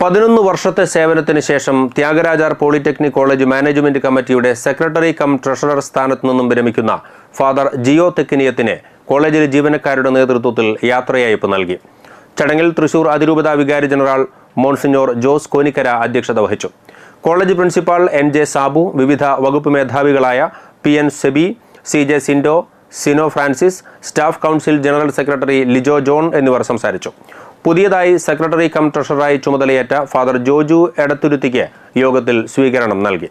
പതിനൊന്ന് വർഷത്തെ സേവനത്തിന് ശേഷം ത്യാഗരാജാർ പോളിടെക്നിക് കോളേജ് മാനേജ്മെന്റ് കമ്മിറ്റിയുടെ സെക്രട്ടറി കം ട്രഷറർ സ്ഥാനത്തു നിന്നും വിരമിക്കുന്ന ഫാദർ ജിയോ തെക്കിനിയത്തിന് കോളേജിലെ ജീവനക്കാരുടെ നേതൃത്വത്തിൽ യാത്രയയപ്പ് നൽകി ചടങ്ങിൽ തൃശൂർ അതിരൂപത വികാരി ജനറൽ മോൺസിഞ്ഞോർ ജോസ് കോനിക്കര അധ്യക്ഷത വഹിച്ചു college principal N J Sabu വിവിധ വകുപ്പ് മേധാവികളായ P N Seby C J Sindo Sino Francis staff council general secretary Lijo John എന്നിവർ സംസാരിച്ചു പുതിയതായി സെക്രട്ടറി കം ട്രഷററായി ചുമതലയേറ്റ ഫാദർ ജോജു എടത്തുരുത്തിക്ക് യോഗത്തിൽ സ്വീകരണം നൽകി